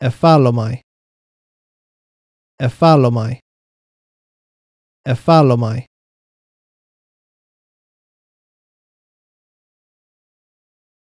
Ephalomai. Ephalomai. Ephalomai.